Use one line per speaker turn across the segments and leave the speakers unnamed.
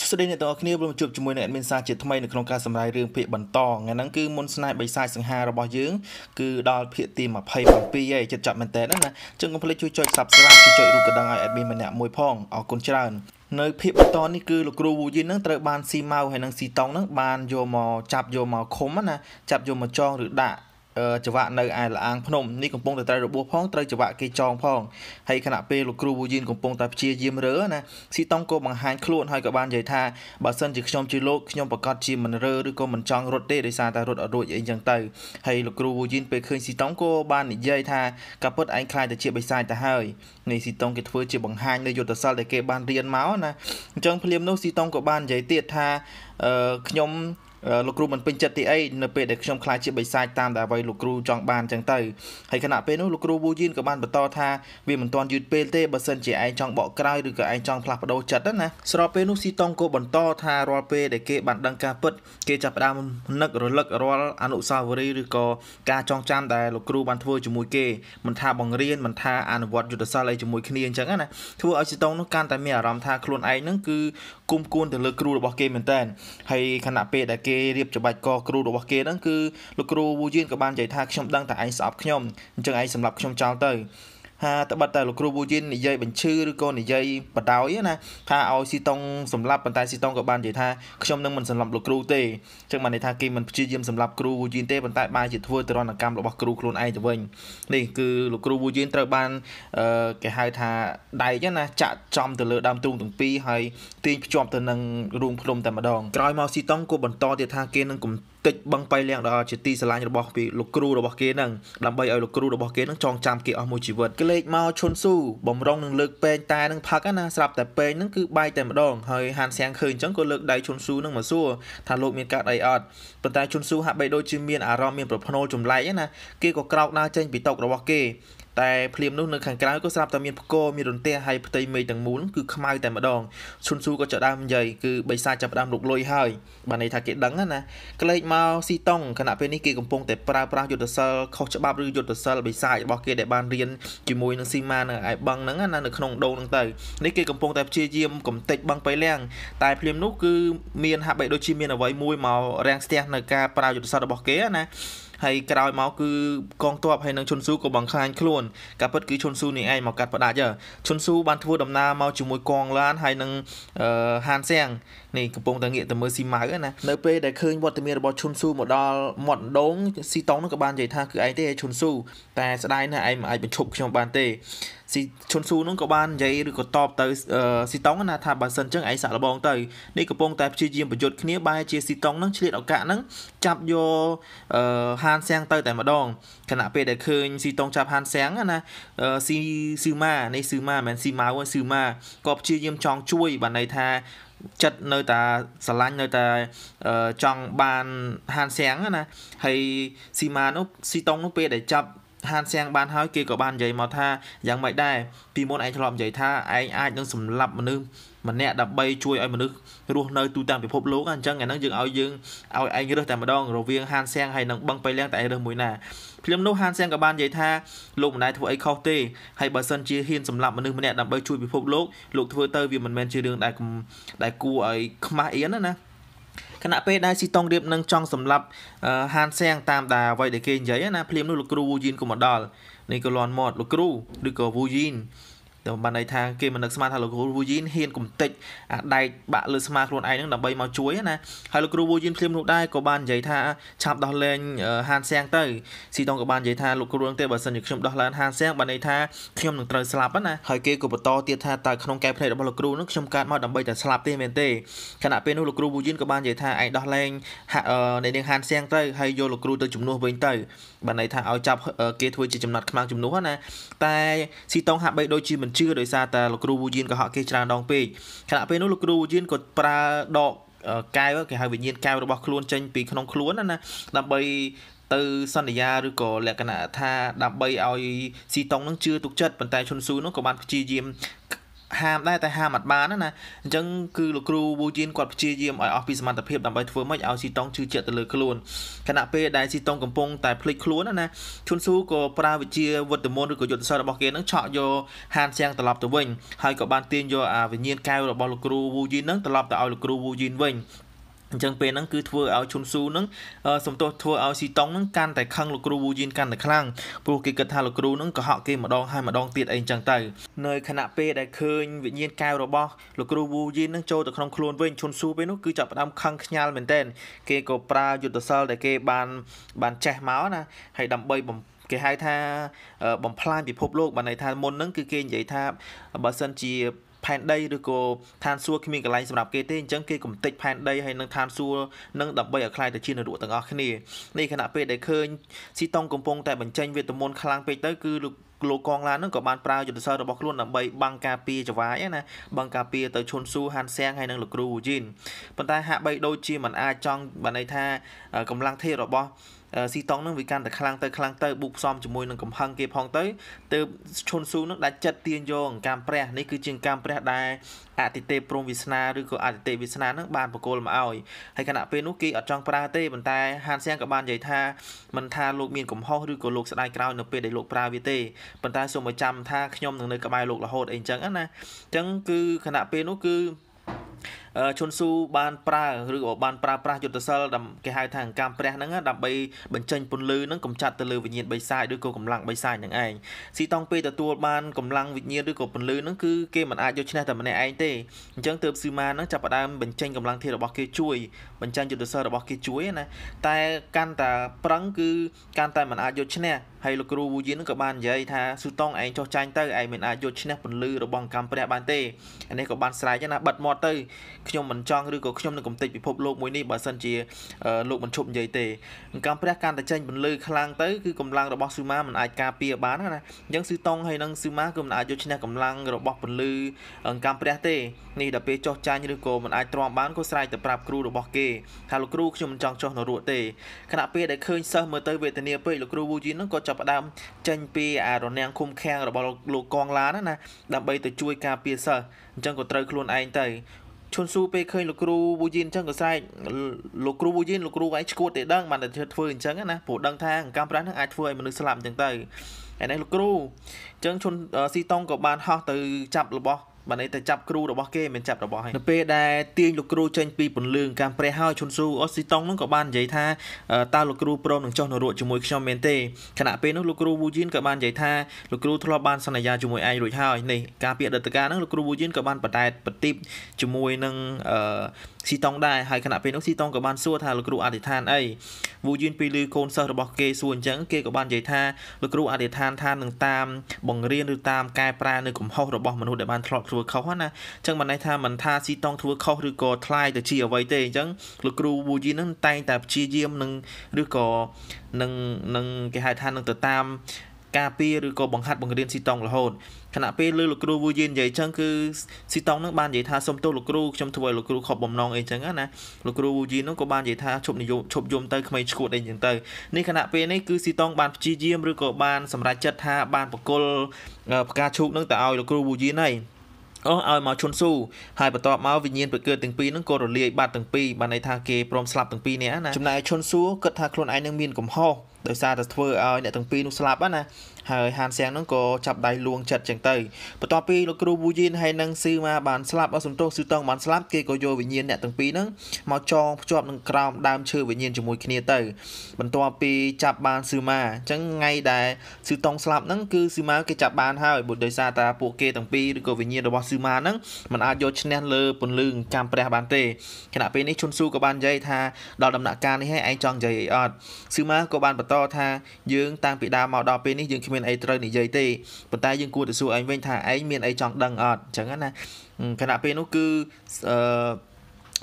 សួស្តីអ្នកទាំងអស់គ្នារួមជួបជាមួយនឹង admin សាជាថ្មីនៅក្នុងការសម្រាយរឿងភាគបន្តថ្ងៃហ្នឹងគឺមុនស្នេហ៍បិសាចសង្ហារបស់យើងគឺដល់ភាគទី27ហើយចិត្តចាប់មែនតើណាចឹងកុំភ្លេចជួយចុច subscribe ជួយចុចរូបកណ្ដឹងឲ្យ admin ម្នាក់មួយផងអរគុណច្រើននៅភាពបន្តនេះគឺលោកគ្រូវូយិននឹងត្រូវបានស៊ីម៉ៅហើយនឹងស៊ីតង់នឹងបានយកមកចាប់យកមកឃុំណាចាប់យកមកចងឬដាក់ច្រវាក់នៅឯលាងភ្នំនេះកំពុងតែត្រូវរបួសផងត្រូវច្រវាក់គេចងផងហើយខណៈពេលលោកគ្រូវូយីនកំពុងតែព្យាយាមរើណាស៊ីតុងក៏បង្ហាញខ្លួនហើយក៏បាននិយាយថាបើសិនជាខ្ញុំជាលោកខ្ញុំប្រកាសជាមិនរើឬក៏មិនចង់រត់ទេដោយសារតែរត់អត់រួចអីចឹងទៅហើយលោកគ្រូវូយីនពេលឃើញស៊ីតុងក៏បាននិយាយថាកាពុតឯងខ្លាចតែជាបិសាចទៅហើយនេះស៊ីតុងគេធ្វើជាបង្ហាញនៅយុទ្ធសាស្ត្រដែលគេបានរៀនមកណាអញ្ចឹងភ្លាមនោះស៊ីតុងក៏បាននិយាយទៀតថាអឺខ្ញុំលោកគ្រូមិនពេញចិត្តទីអីនៅពេលដែលខ្ញុំខ្លាចជាបិសាចតាមដែលអ្វីលោកគ្រូចង់បានអញ្ចឹងទៅហើយខណៈពេលនោះលោកគ្រូវូយីនក៏បានបន្តថាវាមិនទាន់យឺតពេលទេបើសិនជាឯងចង់បកក្រោយឬក៏ឯងចង់ផ្លាស់ប្ដូរចិត្តណាស្របពេលនោះស៊ីតុងក៏បន្តថារាល់ពេលដែលគេបានដឹងការពិតគេចាប់ផ្ដើមនឹករលឹករាល់អនុស្សាវរីយ៍ឬក៏ការចងចាំដែលលោកគ្រូបានធ្វើជាមួយគេមិនថាបង្រៀនមិនថាអនុវត្តយុទ្ធសាស្ត្រអីជាមួយគ្នាអញ្ចឹងណាធ្វើឲ្យស៊ីតុងនោះកាន់តែមានអារម្មណ៍ថាខ្លួនឯងហ្នឹងគឺគុំគួនទៅលើគ្រូរបស់គេមែនតើហើយខណៈពេលដែលគេរៀបច្បាច់កគ្រូរបស់គេហ្នឹងគឺលោកគ្រូវូយៀនក៏បាននិយាយថាខ្ញុំដឹងតែឯងស្អប់ខ្ញុំអញ្ចឹងឯងសម្រាប់ខ្ញុំចោលទៅថាត្បិតតែលោកគ្រូប៊ូជីននិយាយបញ្ឈឺឬក៏និយាយបដោយណាថាឲ្យស៊ីតុងសម្លាប់ប៉ុន្តែស៊ីតុងក៏បាននិយាយថាខ្ញុំនឹងមិនសម្លាប់លោកគ្រូទេអញ្ចឹងបានន័យថាគេមិនព្យាយាមសម្លាប់គ្រូប៊ូជីនទេប៉ុន្តែបែរជាធ្វើទរណកម្មរបស់គ្រូខ្លួនឯងទៅវិញនេះគឺលោកគ្រូប៊ូជីនត្រូវបានគេហៅថាដែកណាចាក់ចំទៅលើដើមទ្រូងទាំងពីរហើយទាញភ្ជាប់ទៅនឹងរូងភ្នំតែម្ដងក្រោយមកស៊ីតុងក៏បន្តទៀតថាគេនឹងគំកិច្ចបឹងបៃលៀងដល់ជាទីស្រឡាញ់របស់ពីលោកគ្រូរបស់គេនឹងដើម្បីឲ្យលោកគ្រូរបស់គេនឹងចងចាំគេអស់មួយជីវិតក្លេកមកឈុនស៊ូបំរុងនឹងលើកពេងតែនឹងផឹកណាស្រាប់តែពេងនឹងគឺបាយតែម្ដងហើយហានសៀងឃើញអញ្ចឹងក៏លើកដៃឈុនស៊ូនឹងមកសួរថាលោកមានកើតអីអត់ប៉ុន្តែឈុនស៊ូហាក់បីដូចជាមានអារម្មណ៍មានប្រភ្នូលចម្លែកណាគេក៏ក្រោកដើរចេញពីតុរបស់គេតែភ្លៀមនោះនៅខាងក្រៅក៏ស្រាប់តែមានផ្គរមានរន្ទះហើយផ្ទៃមេឃទាំងមូលគឺខ្មៅតែម្ដងឈុនស៊ូក៏ចាប់ដើមនិយាយគឺបិសាចចាប់ដើមរុកលុយហើយបានន័យថាគេដឹងណាក្លេកមកស៊ីតុងខណៈពេលនេះគេកំពុងតែប្រើប្រាស់យុទ្ធសាស្ត្រខុសច្បាប់ឬយុទ្ធសាស្ត្របិសាចរបស់គេដែលបានរៀនជាមួយនឹងស៊ីម៉ានៅឯបឹងហ្នឹងណានៅក្នុងដូងហ្នឹងទៅនេះគេកំពុងតែព្យាយាមកំទេចបឹងបៃលៀងតែភ្លៀមនោះគឺមានហាក់បីដូចជាមានអ្វីមួយមករាំងស្ទះនៅការប្រើយុទ្ធសាស្ត្ររបស់គេណាហើយក្រោយមកគឺកងទ័ពហើយនឹងឈុនស៊ូក៏បង្ខាញខ្លួនការពិតគឺឈុនស៊ូនេះឯងមកកាត់ផ្ដាច់ឈុនស៊ូបានធ្វើដំណើរមកជាមួយកងឡានហើយនឹងហានសៀងនេះកំពុងតែងាកទៅមើលស៊ីម៉ៅណានៅពេលដែលឃើញវត្តមានរបស់ឈុនស៊ូមកដល់មាត់ដងស៊ីតុងនោះក៏បាននិយាយថាគឺឯងទេឈុនស៊ូតែស្ដាយណាឯងមិនអាចបញ្ឈប់ខ្ញុំបានទេស៊ីឈុនស៊ូនឹងក៏បាននិយាយឬក៏តបទៅស៊ីតុងណាថាបើសិនចឹងឯងសាក់លបងទៅនេះកំពុងតែព្យាយាមប្រយុទ្ធគ្នាបែរជាស៊ីតុងនឹងឆ្លៀតឱកាសហ្នឹងចាប់យកហានសៀងទៅ តែម្ដងខណៈពេលដែលឃើញស៊ីតុងចាប់ហានសៀងណាស៊ីស៊ឺម៉ានេះស៊ឺម៉ាមិនស៊ីម៉ៅស៊ឺម៉ាក៏ព្យាយាមចង់ជួយបានន័យថាចិត្តនៅតែស្រឡាញ់នៅតែចង់បានហានសៀងណាហើយស៊ីម៉ានោះស៊ីតុងនោះពេលដែលចាប់ហានសៀងបានហើយគេក៏បាននិយាយមកថាយ៉ាងម៉េចដែរពីមុនឯងធ្លាប់និយាយថាឯងអាចនឹងសម្លាប់មនុស្សម្នាក់ដើម្បីជួយឲ្យមនុស្សរស់នៅទូទាំងពិភពលោកអញ្ចឹងអាហ្នឹងយើងឲ្យយើងឲ្យឯងរើសតែម្ដង រវាងហានសៀងហើយនឹងបឹងបៃលៀងតែរើសមួយណាភ្លាមនោះហានសៀងក៏បាននិយាយថាលោកម្ដាយធ្វើអីខុសទេហើយបើសិនជាហ៊ានសម្លាប់មនុស្សម្នាក់ដើម្បីជួយពិភពលោកលោកធ្វើទៅវាមិនមែនជារឿងដែលដែលគួរឲ្យខ្មាស់អៀនណាខណៈពេលដែលស៊ីតុងរៀបនឹងចង់សម្លាប់ហានសៀងតាមដែលអ្វីដែលគេនិយាយណាភ្លាមនោះលោកគ្រូវូយីនក៏មកដល់នេះក៏លន់មាត់លោកគ្រូឬក៏វូយីនទៅបានន័យថាគេមិននឹកស្មានថាលោកគ្រូវូយីនហ៊ាន កំទេចអាដែកបាក់លើស្មាខ្លួនឯងហ្នឹងដើម្បីមកជួយណាហើយលោកគ្រូវូយីនភ្លាមនោះដែរក៏បាននិយាយថាឆាប់ដោះលែងហានសៀងទៅស៊ីតុងក៏បាននិយាយថាលោកគ្រូហ្នឹងទេបើសិនជាខ្ញុំដោះលែងហានសៀងបានន័យថាខ្ញុំនឹងត្រូវស្លាប់ណាហើយគេក៏បន្តទៀតថាតើក្នុងកែភ្នែករបស់លោកគ្រូហ្នឹងខ្ញុំកើតមកដើម្បីតែស្លាប់ទេមែនទេខណៈពេលនោះលោកគ្រូវូយីនក៏បាននិយាយថាឯងដោះលែងនៃនាងហានសៀងទៅហើយយកលោកគ្រូទៅជំនួសវិញទៅបានន័យថាឲ្យចាប់គេធ្វើជាចំណាត់ខ្មាំងជំនួសណាតែស៊ីតុងហាក់បីដូចជាមិនមិនជឿដោយសារតែលោកគ្រូវូយានកុហកគេច្រើនដងពេកខណៈពេលនោះលោកគ្រូវូយានក៏ប្រើដកកែវគេហៅវិញ្ញាណកែវរបស់ខ្លួនចេញពីក្នុងខ្លួនណាដើម្បី ទៅសន្យាឬក៏លក្ខណៈថា ដើម្បីឲ្យស៊ីតុងនឹងជឿទុកចិត្តប៉ុន្តែឈុនស៊ូនោះក៏បានព្យាយាមហាមដែរតែហាមអត់បានណាអញ្ចឹងគឺលោកគ្រូវូជីនគាត់ព្យាយាមឲ្យអស់ពីសមត្ថភាពដើម្បីធ្វើម៉េចឲ្យស៊ីតុងជឿជាក់ទៅលើខ្លួនខណៈពេលដែលស៊ីតុងកំពុងតែភ្លេចខ្លួនណាឈុនស៊ូក៏ប្រើវិជាវត្តមន្តឬក៏យុទ្ធសាស្ត្ររបស់គេនឹងឆក់យកហានសៀងត្រឡប់ទៅវិញហើយក៏បានទាញយកអាវិញ្ញាណកែវរបស់លោកគ្រូវូជីននឹងត្រឡប់ទៅឲ្យលោកគ្រូវូជីនវិញអញ្ចឹងពេលហ្នឹងគឺធ្វើឲ្យឈុនស៊ូហ្នឹងសំទោសធ្វើឲ្យស៊ីតុងហ្នឹងកាន់តែខឹងលោកគ្រូវូយីនកាន់តែខ្លាំងព្រោះគេគិតថាលោកគ្រូហ្នឹងកុហកគេម្ដងហើយម្ដងទៀតអីអញ្ចឹងទៅនៅខណៈពេលដែលឃើញវិញ្ញាណកែវរបស់លោកគ្រូវូយីនហ្នឹងចូលទៅក្នុងខ្លួនវិញឈុនស៊ូពេលនោះគឺចាប់ផ្ដើមខឹងខ្ញាល់មែនទែនគេក៏ប្រើយុទ្ធសាស្ត្រដែលគេបានបានចេះមកណាហើយដើម្បីបំគេហៅថាបំផ្លាញពិភពលោកបានន័យថាមុនហ្នឹងគឺគេនិយាយថាបើសិនជាផែនដីឬក៏ឋានសួគ៌គ្មានកន្លែងសម្រាប់គេទេអញ្ចឹងគេកំទេចផែនដីហើយនឹងឋានសួគ៌នឹងដើម្បីឲ្យខ្លាយទៅជានរកទាំងអស់គ្នានេះខណៈពេលដែលឃើញស៊ីតុងកំពុងតែបញ្ចេញវេទមន្តខ្លាំងពេកទៅគឺលោកលោកកងឡាននឹងក៏បានប្រើយុទ្ធសាស្ត្ររបស់ខ្លួនដើម្បីបាំងការពារច ਵਾ យណាបាំងការពារទៅឈុនស៊ូហានសៀងហើយនឹងលោកគ្រូយីនប៉ុន្តែហាក់បីដូចជាមិនអាចចង់បានន័យថាកម្លាំងធេរបស់ស៊ីតុងនឹងវាកាន់តែខ្លាំងទៅខ្លាំងទៅបូកផ្សំជាមួយនឹងកំហឹងគេផងទៅទើបឈុនស៊ូនឹងដាច់ចិត្តទាញយកអង្កាមព្រះនេះគឺជាអង្កាមព្រះដែលអតិទេពព្រមវាសនាឬក៏អតិទេពវាសនានឹងបានបកគលមកឲ្យហើយខណៈពេលនោះគេអត់ចង់ប្រើទេប៉ុន្តែហានសៀងក៏បាននិយាយថាមិនថាលោកមានកំហុសឬក៏លោកស្ដាយក្រោយនៅពេលដែលលោកប្រើវាទេប៉ុន្តែសូមឲ្យចាំថាខ្ញុំនឹងនៅក្បែរលោករហូតអីអញ្ចឹងណាអញ្ចឹងគឺខណៈពេលនោះគឺឈុនស៊ូបានប្រើឬក៏បានប្រើប្រាស់យុទ្ធសិលគេហៅថាអង្កាមព្រះហ្នឹងដើម្បីបញ្ចេញពន្លឺហ្នឹងកំចាត់ទៅលើវិញ្ញាណបិសាចឬក៏កម្លាំងបិសាចហ្នឹងឯងស៊ីតង់ពេលទទួលបានកម្លាំងវិញ្ញាណឬក៏ពន្លឺហ្នឹងគឺគេមិនអាចយកឈ្នះតែម្នាក់ឯងទេអញ្ចឹងទើបស៊ឺម៉ាហ្នឹងចាប់ផ្ដើមបញ្ចេញកម្លាំងធាតុរបស់គេជួយបញ្ចេញយុទ្ធសិលរបស់គេជួយណាតែកាន់តែប្រឹងគឺកាន់តែមិនអាចយកឈ្នះហើយលោកគ្រូវូយៀននឹងក៏បាននិយាយថាស៊ូតង់ឯងចោះចាញ់ទៅឯងមិនអាចយកឈ្នះពន្លឺរបស់អង្កាមព្រះបានទេអានេះក៏បានស្រែកណាបិទមាត់ទៅខ្ញុំមិនចង់ឬក៏ខ្ញុំនឹងកំទេចពិភពលោកមួយនេះបើសិនជាលោកមិនឈប់និយាយទេអង្កាំព្រះកាន់តែចេញបន្លឺខ្លាំងទៅគឺកម្លាំងរបស់ស៊ូម៉ាមិនអាចការពារបានណាអញ្ចឹងស៊ូតុងហើយនឹងស៊ូម៉ាក៏មិនអាចយកឈ្នះកម្លាំងរបស់បន្លឺអង្កាំព្រះទេនេះដល់ពេលចោះចាញ់ឬក៏មិនអាចទ្រាំបានក៏ស្រែកទៅប្រាប់គ្រូរបស់គេថាលោកគ្រូខ្ញុំមិនចង់ចោះនរកទេខណៈពេលដែលឃើញសិស្សមើលទៅវេទនាពេកលោកគ្រូវូជីននឹងក៏ចាប់ផ្ដើមចេញពីអារណាំងឃុំឃាំងរបស់លោកកងឡានណាដើម្បីទៅជួយការពារសិស្សអញ្ចឹងក៏ត្រូវខ្លួនឯងទៅឈុនស៊ូពេលឃើញលោកគ្រូវូយីនអញ្ចឹងក៏ស្រែកលោកគ្រូវូយីនលោកគ្រូឯងឈួតតែដឹងបានតែធ្វើអញ្ចឹងណាព្រោះដឹងថាអង្កាំប្រាស់នឹងអាចធ្វើឲ្យមនុស្សស្លាប់អញ្ចឹងទៅឯនេះលោកគ្រូអញ្ចឹងឈុនស៊ីតុងក៏បានហោះទៅចាប់របស់បានន័យតែចាប់គ្រូរបស់គេមិនចាប់របស់ឯងនៅពេលដែលទាញលោកគ្រូចេញពីពន្លឺកម្មព្រះហើយឈុនស៊ូអូស៊ីតុងនឹងក៏បាននិយាយថាតើលោកគ្រូព្រមនឹងចុះនរកជាមួយខ្ញុំមែនទេខណៈពេលនោះលោកគ្រូវូជីនក៏បាននិយាយថាលោកគ្រូធ្លាប់បានសន្យាជាមួយឯងរួចហើយនេះការពីអតីតកាលនឹងលោកគ្រូវូជីនក៏បានបដែតបទីបជាមួយនឹងអឺស៊ីតងដែរហើយខណៈពេលនោះស៊ីតងក៏បានសួរថាលោកគ្រូអធិដ្ឋានអីវូយឿនពីលឺកូនសិស្សរបស់គេសួរអញ្ចឹងគេក៏បាននិយាយថាលោកគ្រូអធិដ្ឋានថានឹងតាមបង្រៀនឬតាមកែប្រែនៅកំហុសរបស់មនុស្សដែលបានធ្លាប់ធ្វើខុសណាអញ្ចឹងមិនន័យថាមិនថាស៊ីតងធ្វើខុសឬក៏ថ្លៃទៅជាអ្វីទេអញ្ចឹងលោកគ្រូវូយឿននឹងតែងតែព្យាយាមនឹងឬក៏នឹងនឹងគេហៅថានឹងទៅតាមការពារឬក៏បង្ហាត់បង្រៀនស៊ីតង់រហូតខណៈពេលលើលោកគ្រូវូយិននិយាយចឹងគឺស៊ីតង់នឹងបាននិយាយថាសុំទោសលោកគ្រូខ្ញុំធ្វើឲ្យលោកគ្រូខកបំណងអីចឹងណាលោកគ្រូវូយិននឹងក៏បាននិយាយថាឈប់និយមឈប់យំទៅក្មេងឈួតអីចឹងទៅនេះខណៈពេលនេះគឺស៊ីតង់បានព្យាយាមឬក៏បានសម្រេចចិត្តថាបានបកលផ្កាឈូកនឹងទៅឲ្យលោកគ្រូវូយិនហើយអស់ឲ្យមកឈុនស៊ូហើយបន្ទាប់មកវិញ្ញាណប្រកឺតទាំងពីរហ្នឹងក៏រលាយបាត់ទាំងពីរបានន័យថាគេព្រមស្លាប់ទាំងពីរនេះណាចំណែកឈុនស៊ូគិតថាខ្លួនឯងនឹងមានកំហុសដោយសារតែធ្វើឲ្យអ្នកទាំងពីរនោះស្លាប់ណាហើយហានសៀងនឹងក៏ចាប់ដៃលួង ចិត្តចឹងទៅបន្ទាប់ពីលោកគ្រូវូយីនហើយនឹងស៊ឺម៉ាបាន ស្លាប់អសន្តោសស៊ឺតងបានស្លាប់គេក៏យកវិញ្ញាណអ្នកទាំងពីរនឹងមកចងភ្ជាប់នឹងក្រោមដើមឈើវិញ្ញាណជាមួយគ្នាទៅបន្ទាប់ពីចាប់បានស៊ឺម៉ាអញ្ចឹងថ្ងៃដែលស៊ឺតងស្លាប់ហ្នឹងគឺស៊ឺម៉ាគេចាប់បាន ហើយបើដោយសារតែពួកគេទាំងពីរឬក៏វិញ្ញាណរបស់ស៊ឺម៉ាហ្នឹងมันអាចយកឈ្នះលើពន្លឺកម្មព្រះបានទេខណៈពេលនេះឈុនស៊ូក៏បាននិយាយថាដល់ដំណាក់កាលនេះហើយឯងចង់និយាយអីអត់ស៊ឺម៉ាក៏បានបបន្តថាយើង តាំងពីដើមមកដល់ពេលនេះយើងគ្មានអីត្រូវនិយាយទេប៉ុន្តែយើងគួរទៅសួរឯងវិញថាឯងមានអីចង់ដឹងអត់អញ្ចឹងណាខណៈពេលនោះគឺអឺ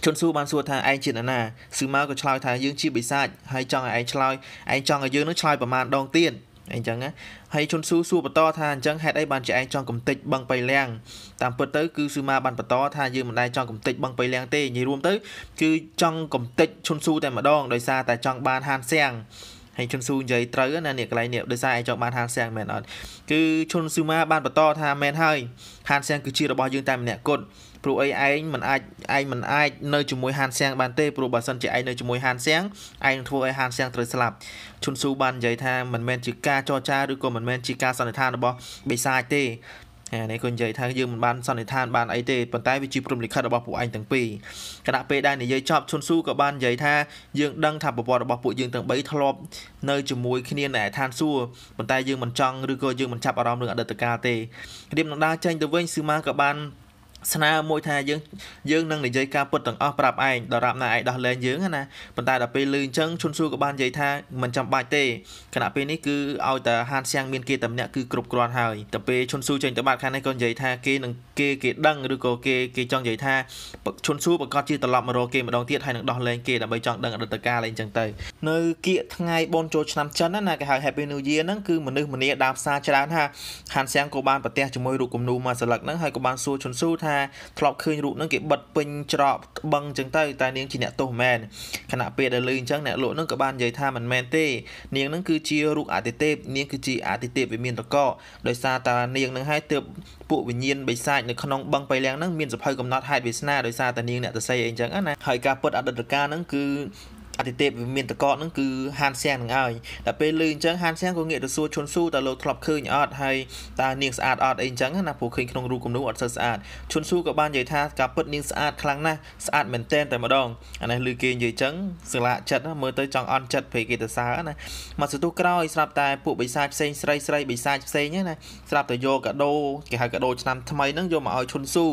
ជនសួរបានសួរថាឯងជានរណាស៊ឺម៉ៅក៏ឆ្លើយថាយើងជាបិសាចហើយចង់ឲ្យឯងឆ្លើយឯងចង់ឲ្យយើងនឹងឆ្លើយប្រមាណដងទៀតអញ្ចឹងណាហើយជនស៊ូសួរបន្តថាអញ្ចឹងហេតុអីបានជាឯងចង់កំទេចបឹងបៃលាំងតាមពិតទៅគឺស៊ូម៉ាបានបន្តថាយើងមិនដែលចង់កំទេចបឹងបៃលាំងទេនិយាយរួមទៅ គឺចង់កំទេចជនស៊ូតែម្ដងដោយសារតែចង់បានហានសៀងហើយឈុនស៊ូនិយាយត្រូវណាអ្នកកន្លែងនេះដោយសារឯងចង់បានហានសៀងមែនអត់គឺឈុនស៊ូម៉ាបានបន្តថាមែនហើយហានសៀងគឺជារបស់យើងតែម្នាក់គត់ព្រោះអីឯងមិនអាចឯងមិនអាចនៅជាមួយហានសៀងបានទេព្រោះបើសិនជាឯងនៅជាមួយហានសៀងឯងនឹងធ្វើឲ្យហានសៀងត្រូវស្លាប់ឈុនស៊ូបាននិយាយថាមិនមែនជាការចរចាឬក៏មិនមែនជាការសន្និដ្ឋានរបស់បិសាចទេអានេះគាត់និយាយថាយើងមិនបានសន្និដ្ឋានបានអីទេប៉ុន្តែវាជាព្រំលិខិតរបស់ពួកឯងទាំងពីរគណៈពេលដែលនិយាយចប់ឈុនស៊ូក៏បាននិយាយថាយើងដឹងថាប្រវត្តិរបស់ពួកយើងទាំង3ធ្លាប់ នៅជាមួយគ្នានៅឯឋានសួគ៌ប៉ុន្តែយើងមិនចង់ឬក៏យើងមិនចាប់អារម្មណ៍នឹងអតីតកាលទេរៀបនឹងដើរចេញទៅវិញស៊ឺម៉ាក៏បានស្នើមួយថាយើងយើងនឹងនិយាយការពុតទាំងអស់ប្រាប់ឯងដរាបណាឯងដោះលែងយើងណាប៉ុន្តែដល់ពេលលឺអញ្ចឹងឈុនស៊ូក៏បាននិយាយថាមិនចាំបាច់ទេគណៈពេលនេះគឺឲ្យតែហានសៀងមានគេតំណែងគឺគ្រប់គ្រាន់ហើយតែពេលឈុនស៊ូចេញទៅបាត់ខាងនេះក៏និយាយថាគេនឹងគេគេដឹងឬក៏គេគេចង់និយាយថាឈុនស៊ូប្រកាសជាត្រឡប់មករកគេម្ដងទៀតហើយនឹងដោះលែងគេដើម្បីចង់ដឹងអតីតកាលអីអញ្ចឹងទៅនៅគៀកថ្ងៃបូនចូលឆ្នាំចិនណាគេហៅ Happy New Year ហ្នឹងគឺមនុស្សម្នាដើរផ្សារច្រើនថាហានសៀងក៏បានប្រទះជាមួយរូបគំនូមួយសន្លឹកហ្នឹងហើយក៏បានសួរឈុនស៊ូថាថាធ្លាប់ឃើញរូបនឹងគេបិទពេញច្រកក្បឹងចឹងទៅតែនាងជាអ្នកទោសមែនខណៈពេលដែលលឺអញ្ចឹងអ្នកលក់នឹងក៏បាននិយាយថាមិនមែនទេនាងនឹងគឺជារូបអតិទេពនាងគឺជាអតិទេពវិមានតកដោយសារតានាងនឹងហើយទើបពួកវិញ្ញាណបិសាចនៅក្នុងបឹងបៃលៀងនឹងមានសភៅកំណត់ហេតុវាសនាដោយសារតានាងអ្នកទសីអីអញ្ចឹងណាហើយការពុតអតីតកាលនឹងគឺអតិទេពវាមានតកតហ្នឹងគឺហានសៀងនឹងឲ្យដល់ពេលលឺអញ្ចឹងហានសៀងក៏ងាកទៅសួរឈុនស៊ូតើលោកធ្លាប់ឃើញអត់ហើយតើនាងស្អាតអត់អីអញ្ចឹងណាព្រោះឃើញក្នុងរូបគំនូអត់សូវស្អាតឈុនស៊ូក៏បាននិយាយថាការពិតនាងស្អាតខ្លាំងណាស់ស្អាតមែនតែនតែម្ដងអានេះលឺគេនិយាយអញ្ចឹងសិលាចិត្តមើលទៅចង់អន់ចិត្តពេលគេទៅសើណាមកសន្ទុះក្រោយស្រាប់តែពួកបិសាចផ្សេងស្រីស្រីបិសាចផ្សេងណាស្រាប់តែយកកាដូគេហៅកាដូឆ្នាំថ្មីហ្នឹងយកមកឲ្យឈុនស៊ូ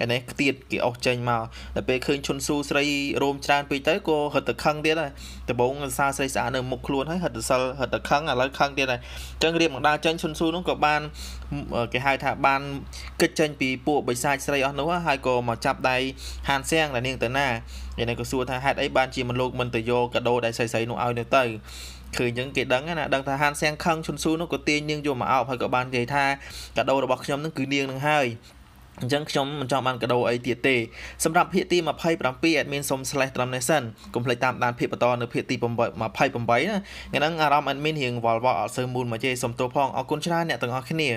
អានេះខ្ទៀតគេអស់ចេញមកដល់ពេលឃើញឈុនស៊ូស្រីរោមច្រើនពេកទៅក៏ហត់ទៅខឹងងទៀតហើយដំបងសាស្រីស្អាតនៅមុខខ្លួនហើយហិតទៅសិលហិតទៅខឹងឥឡូវខឹងទៀតហើយអញ្ចឹងរៀបមកដល់ចេញឈុនស៊ូនោះក៏បានគេហៅថាបានគិតចេញពីពួកបិសាចស្រីអស់នោះហើយក៏មកចាប់ដៃហានសៀងដែលនាងទៅណាយាយនេះក៏សួរថាហេតុអីបានជាមិនលោកមិនទៅយកកាដូដែលស្រីស្រីនោះឲ្យនៅទៅឃើញអញ្ចឹងគេដឹងណាដឹងថាហានសៀងខឹងឈុនស៊ូនោះក៏ទាញនាងយកមកអោបហើយក៏បាននិយាយថាកាដូរបស់ខ្ញុំនឹងគឺនាងនឹងហើយអញ្ចឹងខ្ញុំមិនចង់បានកដោអីទៀតទេសម្រាប់ភាគទី27 admin សុំ slash ត្រឹមនេះសិនកុំភ្លេចតាមដានភាគបន្តនៅភាគទី28ណាថ្ងៃហ្នឹងអារម្មណ៍ admin រៀងវល់វល់អត់សូវមូលមកទេសុំទោសផងអរគុណច្រើនអ្នកទាំងអស់គ្នា